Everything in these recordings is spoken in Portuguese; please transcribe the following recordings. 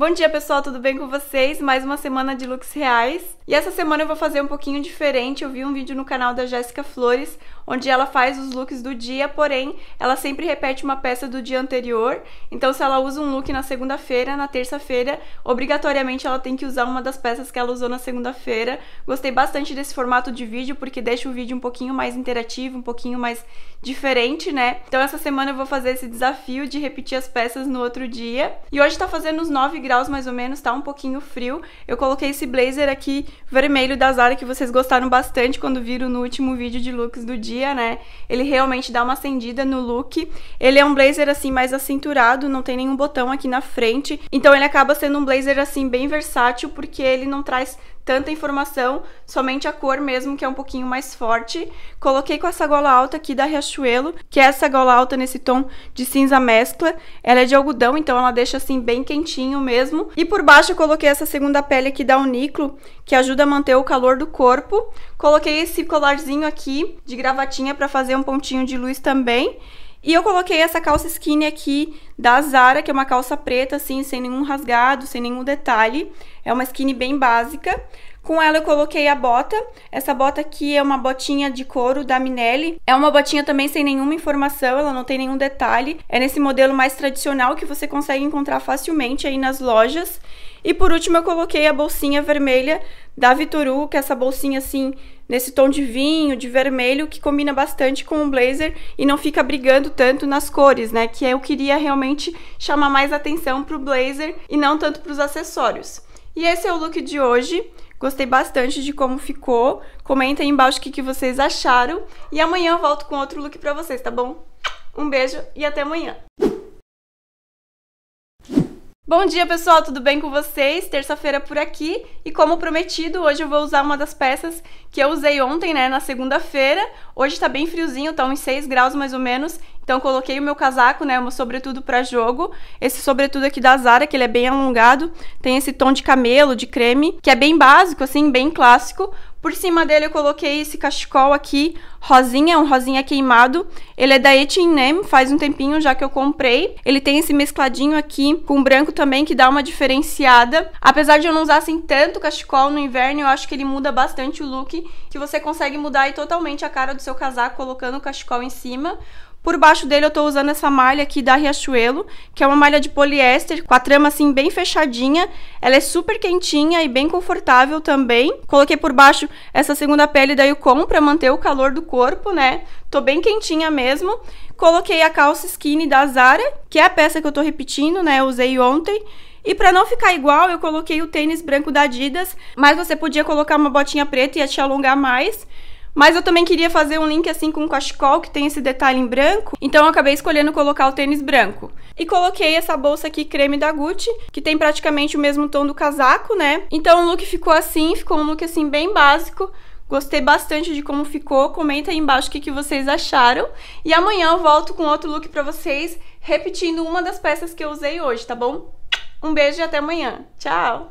Bom dia pessoal, tudo bem com vocês? Mais uma semana de looks reais. E essa semana eu vou fazer um pouquinho diferente. Eu vi um vídeo no canal da Jéssica Flores, onde ela faz os looks do dia, porém ela sempre repete uma peça do dia anterior. Então, se ela usa um look na segunda-feira, na terça-feira, obrigatoriamente ela tem que usar uma das peças que ela usou na segunda-feira. Gostei bastante desse formato de vídeo porque deixa o vídeo um pouquinho mais interativo, um pouquinho mais diferente, né? Então, essa semana eu vou fazer esse desafio de repetir as peças no outro dia. E hoje tá fazendo os 9 graus mais ou menos, tá um pouquinho frio. Eu coloquei esse blazer aqui vermelho da Zara que vocês gostaram bastante quando viram no último vídeo de looks do dia, né? Ele realmente dá uma acendida no look. Ele é um blazer assim mais acinturado, não tem nenhum botão aqui na frente. Então ele acaba sendo um blazer assim bem versátil porque ele não traz tanta informação, somente a cor mesmo, que é um pouquinho mais forte. Coloquei com essa gola alta aqui da Riachuelo, que é essa gola alta nesse tom de cinza mescla. Ela é de algodão, então ela deixa assim bem quentinho mesmo. E por baixo eu coloquei essa segunda pele aqui da Uniqlo, que ajuda a manter o calor do corpo. Coloquei esse colarzinho aqui de gravatinha para fazer um pontinho de luz também. E eu coloquei essa calça skinny aqui da Zara, que é uma calça preta, assim, sem nenhum rasgado, sem nenhum detalhe. É uma skinny bem básica. Com ela eu coloquei a bota. Essa bota aqui é uma botinha de couro da Minelli. É uma botinha também sem nenhuma informação, ela não tem nenhum detalhe. É nesse modelo mais tradicional que você consegue encontrar facilmente aí nas lojas. E por último eu coloquei a bolsinha vermelha da Vitoru, que é essa bolsinha assim, nesse tom de vinho, de vermelho, que combina bastante com o blazer e não fica brigando tanto nas cores, né? Que eu é queria realmente chamar mais atenção pro blazer e não tanto pros acessórios. E esse é o look de hoje. Gostei bastante de como ficou. Comenta aí embaixo o que, que vocês acharam. E amanhã eu volto com outro look pra vocês, tá bom? Um beijo e até amanhã! Bom dia, pessoal, tudo bem com vocês? Terça-feira por aqui e como prometido, hoje eu vou usar uma das peças que eu usei ontem, né, na segunda-feira. Hoje tá bem friozinho, tá uns 6 graus mais ou menos, então coloquei o meu casaco, né, meu sobretudo para jogo. Esse sobretudo aqui da Zara, que ele é bem alongado, tem esse tom de camelo, de creme, que é bem básico assim, bem clássico, por cima dele eu coloquei esse cachecol aqui, rosinha, um rosinha queimado. Ele é da H&M, faz um tempinho já que eu comprei. Ele tem esse mescladinho aqui com branco também, que dá uma diferenciada. Apesar de eu não usar assim tanto cachecol no inverno, eu acho que ele muda bastante o look, que você consegue mudar aí totalmente a cara do seu casaco colocando o cachecol em cima. Por baixo dele eu estou usando essa malha aqui da Riachuelo, que é uma malha de poliéster com a trama assim bem fechadinha. Ela é super quentinha e bem confortável também. Coloquei por baixo essa segunda pele da Yukon para manter o calor do corpo, né? Tô bem quentinha mesmo. Coloquei a calça skinny da Zara, que é a peça que eu estou repetindo, né? Eu usei ontem. E para não ficar igual, eu coloquei o tênis branco da Adidas, mas você podia colocar uma botinha preta e te alongar mais. Mas eu também queria fazer um link assim com o cachecol que tem esse detalhe em branco, então eu acabei escolhendo colocar o tênis branco. E coloquei essa bolsa aqui creme da Gucci, que tem praticamente o mesmo tom do casaco, né? Então o look ficou assim, ficou um look assim bem básico. Gostei bastante de como ficou, comenta aí embaixo o que, que vocês acharam. E amanhã eu volto com outro look pra vocês, repetindo uma das peças que eu usei hoje, tá bom? Um beijo e até amanhã. Tchau!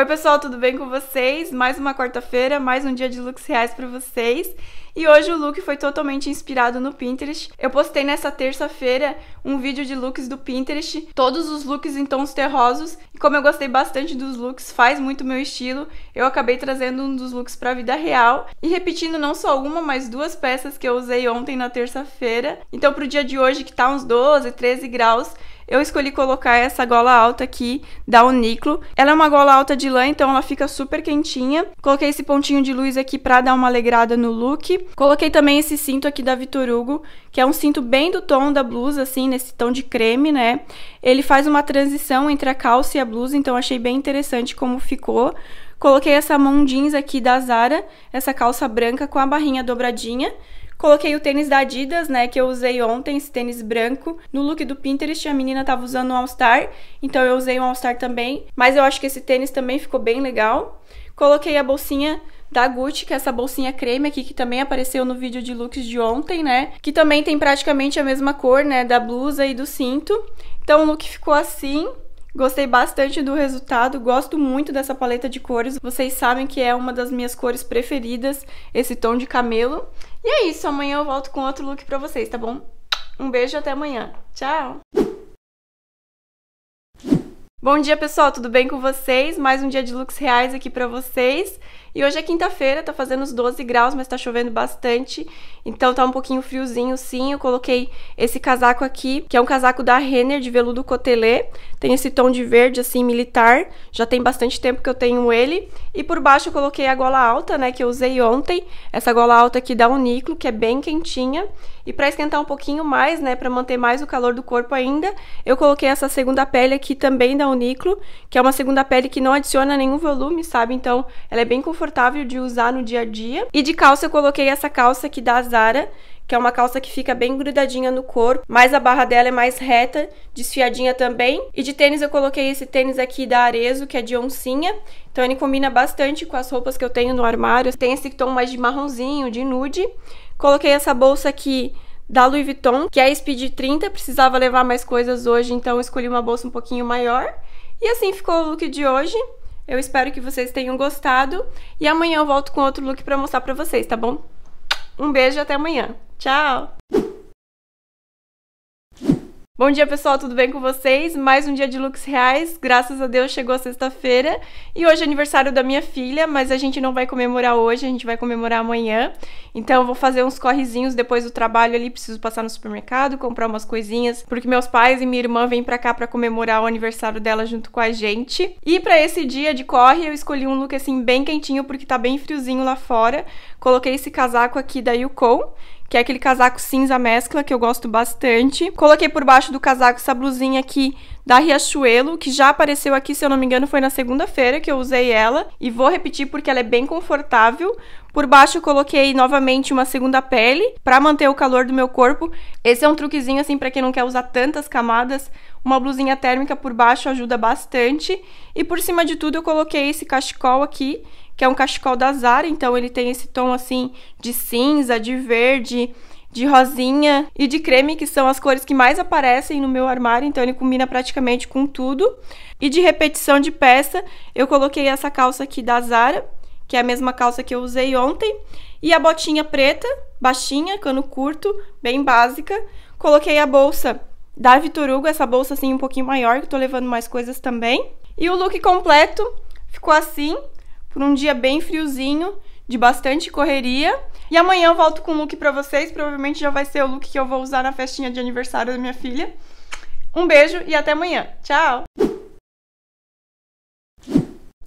Oi, pessoal, tudo bem com vocês? Mais uma quarta-feira, mais um dia de looks reais para vocês. E hoje o look foi totalmente inspirado no Pinterest. Eu postei nessa terça-feira um vídeo de looks do Pinterest, todos os looks em tons terrosos. E como eu gostei bastante dos looks, faz muito meu estilo, eu acabei trazendo um dos looks para a vida real e repetindo não só uma, mas duas peças que eu usei ontem na terça-feira. Então, para o dia de hoje, que tá uns 12, 13 graus, eu escolhi colocar essa gola alta aqui da Uniclo. Ela é uma gola alta de lã, então ela fica super quentinha. Coloquei esse pontinho de luz aqui pra dar uma alegrada no look. Coloquei também esse cinto aqui da Vitor Hugo, que é um cinto bem do tom da blusa, assim, nesse tom de creme, né? Ele faz uma transição entre a calça e a blusa, então achei bem interessante como ficou. Coloquei essa mão jeans aqui da Zara, essa calça branca com a barrinha dobradinha. Coloquei o tênis da Adidas, né, que eu usei ontem, esse tênis branco. No look do Pinterest, a menina tava usando um All Star, então eu usei um All Star também. Mas eu acho que esse tênis também ficou bem legal. Coloquei a bolsinha da Gucci, que é essa bolsinha creme aqui, que também apareceu no vídeo de looks de ontem, né? Que também tem praticamente a mesma cor, né, da blusa e do cinto. Então o look ficou assim. Gostei bastante do resultado, gosto muito dessa paleta de cores. Vocês sabem que é uma das minhas cores preferidas, esse tom de camelo. E é isso, amanhã eu volto com outro look pra vocês, tá bom? Um beijo e até amanhã. Tchau! Bom dia, pessoal, tudo bem com vocês? Mais um dia de looks reais aqui pra vocês. E hoje é quinta-feira, tá fazendo uns 12 graus, mas tá chovendo bastante, então tá um pouquinho friozinho sim. Eu coloquei esse casaco aqui, que é um casaco da Renner de veludo cotelê, tem esse tom de verde assim militar, já tem bastante tempo que eu tenho ele. E por baixo eu coloquei a gola alta, né, que eu usei ontem, essa gola alta aqui da Uniqlo, que é bem quentinha. E para esquentar um pouquinho mais, né, para manter mais o calor do corpo ainda, eu coloquei essa segunda pele aqui também da Uniqlo, que é uma segunda pele que não adiciona nenhum volume, sabe? Então, ela é bem confortável confortável de usar no dia a dia. E de calça eu coloquei essa calça aqui da Zara, que é uma calça que fica bem grudadinha no corpo, mas a barra dela é mais reta, desfiadinha também. E de tênis eu coloquei esse tênis aqui da Arezo, que é de oncinha, então ele combina bastante com as roupas que eu tenho no armário. Tem esse tom mais de marronzinho, de nude. Coloquei essa bolsa aqui da Louis Vuitton, que é Speed 30, precisava levar mais coisas hoje, então escolhi uma bolsa um pouquinho maior. E assim ficou o look de hoje. Eu espero que vocês tenham gostado e amanhã eu volto com outro look para mostrar para vocês, tá bom? Um beijo e até amanhã. Tchau! Bom dia, pessoal, tudo bem com vocês? Mais um dia de looks reais. Graças a Deus chegou a sexta-feira e hoje é aniversário da minha filha, mas a gente não vai comemorar hoje, a gente vai comemorar amanhã. Então eu vou fazer uns correzinhos depois do trabalho ali, preciso passar no supermercado, comprar umas coisinhas, porque meus pais e minha irmã vêm para cá para comemorar o aniversário dela junto com a gente. E para esse dia de corre, eu escolhi um look assim bem quentinho porque tá bem friozinho lá fora. Coloquei esse casaco aqui da Yukon, que é aquele casaco cinza mescla que eu gosto bastante. Coloquei por baixo do casaco essa blusinha aqui da Riachuelo, que já apareceu aqui, se eu não me engano, foi na segunda-feira que eu usei ela. E vou repetir porque ela é bem confortável. Por baixo coloquei novamente uma segunda pele para manter o calor do meu corpo. Esse é um truquezinho assim para quem não quer usar tantas camadas uma blusinha térmica por baixo ajuda bastante. E por cima de tudo eu coloquei esse cachecol aqui, que é um cachecol da Zara, então ele tem esse tom assim de cinza, de verde, de rosinha e de creme, que são as cores que mais aparecem no meu armário, então ele combina praticamente com tudo. E de repetição de peça, eu coloquei essa calça aqui da Zara, que é a mesma calça que eu usei ontem, e a botinha preta, baixinha, cano curto, bem básica. Coloquei a bolsa da Vitor Hugo, essa bolsa assim um pouquinho maior, que tô levando mais coisas também. E o look completo ficou assim, por um dia bem friozinho, de bastante correria. E amanhã eu volto com o look pra vocês, provavelmente já vai ser o look que eu vou usar na festinha de aniversário da minha filha. Um beijo e até amanhã. Tchau!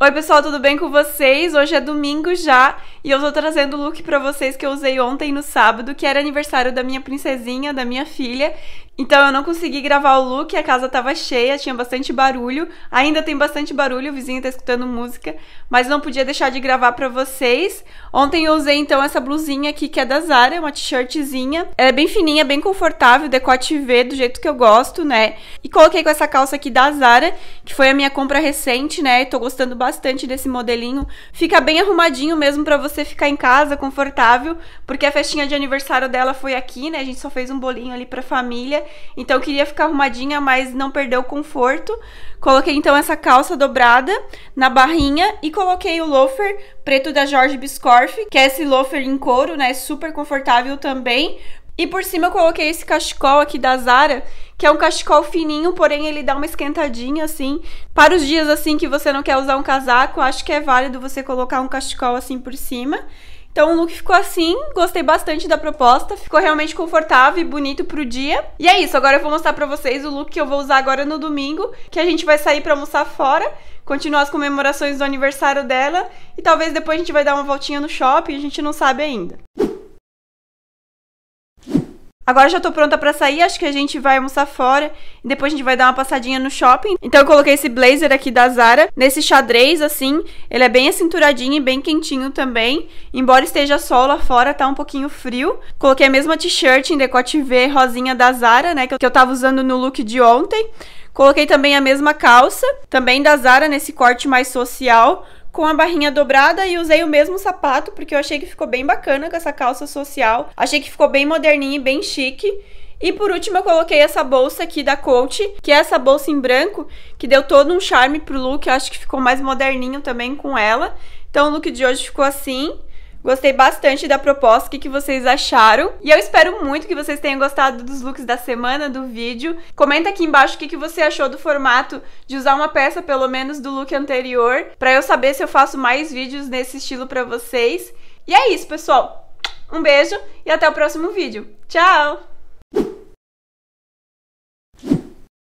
Oi pessoal, tudo bem com vocês? Hoje é domingo já e eu tô trazendo o look para vocês que eu usei ontem no sábado, que era aniversário da minha princesinha, da minha filha. Então eu não consegui gravar o look, a casa tava cheia, tinha bastante barulho. Ainda tem bastante barulho, o vizinho tá escutando música, mas não podia deixar de gravar para vocês. Ontem eu usei então essa blusinha aqui que é da Zara, uma t-shirtzinha. Ela é bem fininha, bem confortável, decote V, do jeito que eu gosto, né? E coloquei com essa calça aqui da Zara, que foi a minha compra recente, né? E tô gostando bastante bastante desse modelinho. Fica bem arrumadinho mesmo para você ficar em casa, confortável, porque a festinha de aniversário dela foi aqui, né? A gente só fez um bolinho ali pra família, então queria ficar arrumadinha, mas não perdeu o conforto. Coloquei então essa calça dobrada na barrinha e coloquei o loafer preto da George Biscorf, que é esse loafer em couro, né? Super confortável também. E por cima eu coloquei esse cachecol aqui da Zara, que é um cachecol fininho, porém ele dá uma esquentadinha assim. Para os dias assim que você não quer usar um casaco, acho que é válido você colocar um cachecol assim por cima. Então o look ficou assim, gostei bastante da proposta, ficou realmente confortável e bonito pro dia. E é isso, agora eu vou mostrar pra vocês o look que eu vou usar agora no domingo, que a gente vai sair pra almoçar fora, continuar as comemorações do aniversário dela, e talvez depois a gente vai dar uma voltinha no shopping, a gente não sabe ainda. Agora já tô pronta para sair, acho que a gente vai almoçar fora e depois a gente vai dar uma passadinha no shopping. Então eu coloquei esse blazer aqui da Zara, nesse xadrez assim, ele é bem acinturadinho e bem quentinho também. Embora esteja sol lá fora, tá um pouquinho frio. Coloquei a mesma t-shirt em decote V rosinha da Zara, né, que eu tava usando no look de ontem. Coloquei também a mesma calça, também da Zara, nesse corte mais social com a barrinha dobrada e usei o mesmo sapato, porque eu achei que ficou bem bacana com essa calça social. Achei que ficou bem moderninha e bem chique. E por último, eu coloquei essa bolsa aqui da Coach, que é essa bolsa em branco, que deu todo um charme pro look. Eu acho que ficou mais moderninho também com ela. Então, o look de hoje ficou assim. Gostei bastante da proposta, o que, que vocês acharam? E eu espero muito que vocês tenham gostado dos looks da semana, do vídeo. Comenta aqui embaixo o que, que você achou do formato de usar uma peça, pelo menos, do look anterior, para eu saber se eu faço mais vídeos nesse estilo para vocês. E é isso, pessoal! Um beijo e até o próximo vídeo. Tchau!